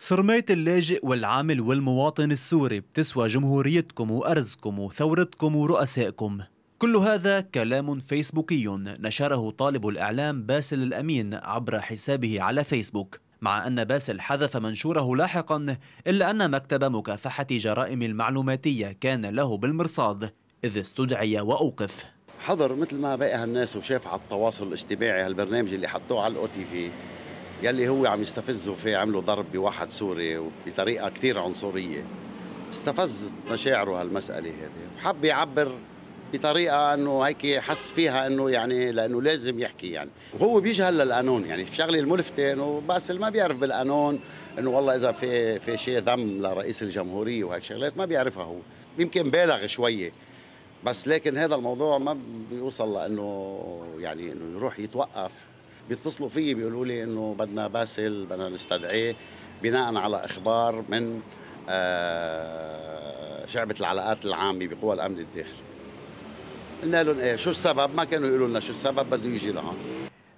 صرمية اللاجئ والعامل والمواطن السوري بتسوى جمهوريتكم وأرزكم وثورتكم ورؤسائكم كل هذا كلام فيسبوكي نشره طالب الإعلام باسل الأمين عبر حسابه على فيسبوك مع أن باسل حذف منشوره لاحقا إلا أن مكتب مكافحة جرائم المعلوماتية كان له بالمرصاد إذ استدعي وأوقف حضر مثل ما باقي هالناس وشاف على التواصل الاجتماعي هالبرنامج اللي حطوه على الأو تي في يلي هو عم يستفزوا فيه عملوا ضرب بواحد سوري بطريقه كثير عنصريه استفزت مشاعره هالمساله هذه وحب يعبر بطريقه انه هيك حس فيها انه يعني لانه لازم يحكي يعني وهو بيجهل للقانون يعني الشغله الملفته انه باسل ما بيعرف بالقانون انه والله اذا في في شيء ذم لرئيس الجمهوريه وهيك شغلات ما بيعرفها هو يمكن بالغ شويه بس لكن هذا الموضوع ما بيوصل لانه يعني انه يروح يتوقف بيتصلوا فيي بيقولوا لي انه بدنا باسل بدنا نستدعيه بناء على اخبار من آه، شعبة العلاقات العامة بقوى الامن الداخلي قلنا لهم ايه شو السبب ما كانوا يقولوا لنا شو السبب بده يجي لهم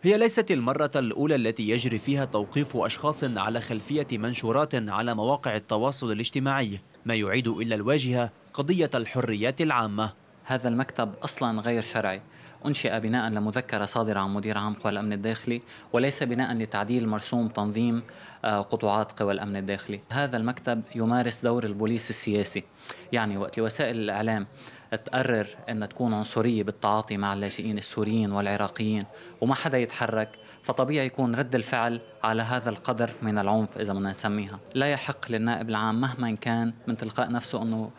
هي ليست المرة الأولى التي يجري فيها توقيف أشخاص على خلفية منشورات على مواقع التواصل الاجتماعي ما يعيد إلى الواجهة قضية الحريات العامة هذا المكتب أصلا غير شرعي أنشئ بناء لمذكرة صادرة عن مدير عام قوى الأمن الداخلي وليس بناء لتعديل مرسوم تنظيم آه، قطاعات قوى الأمن الداخلي هذا المكتب يمارس دور البوليس السياسي يعني وقت وسائل الإعلام تقرر أن تكون عنصرية بالتعاطي مع اللاجئين السوريين والعراقيين وما حدا يتحرك فطبيعي يكون رد الفعل على هذا القدر من العنف إذا بدنا نسميها لا يحق للنائب العام مهما كان من تلقاء نفسه أنه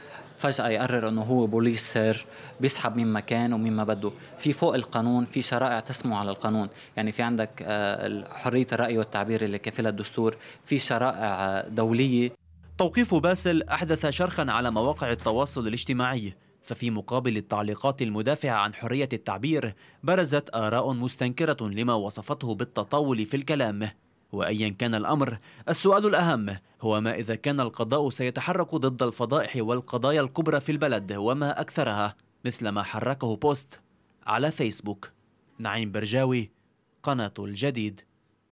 فجأة يقرر أنه هو بوليس سر بيسحب من مكان ومين ما بده في فوق القانون في شرائع تسمو على القانون يعني في عندك آه، حرية الرأي والتعبير اللي كفلها الدستور في شرائع دولية توقيف باسل أحدث شرخا على مواقع التواصل الاجتماعي ففي مقابل التعليقات المدافعة عن حرية التعبير برزت آراء مستنكرة لما وصفته بالتطاول في الكلام وأيا كان الأمر السؤال الأهم هو ما إذا كان القضاء سيتحرك ضد الفضائح والقضايا الكبرى في البلد وما أكثرها مثل ما حركه بوست على فيسبوك نعيم برجاوي قناة الجديد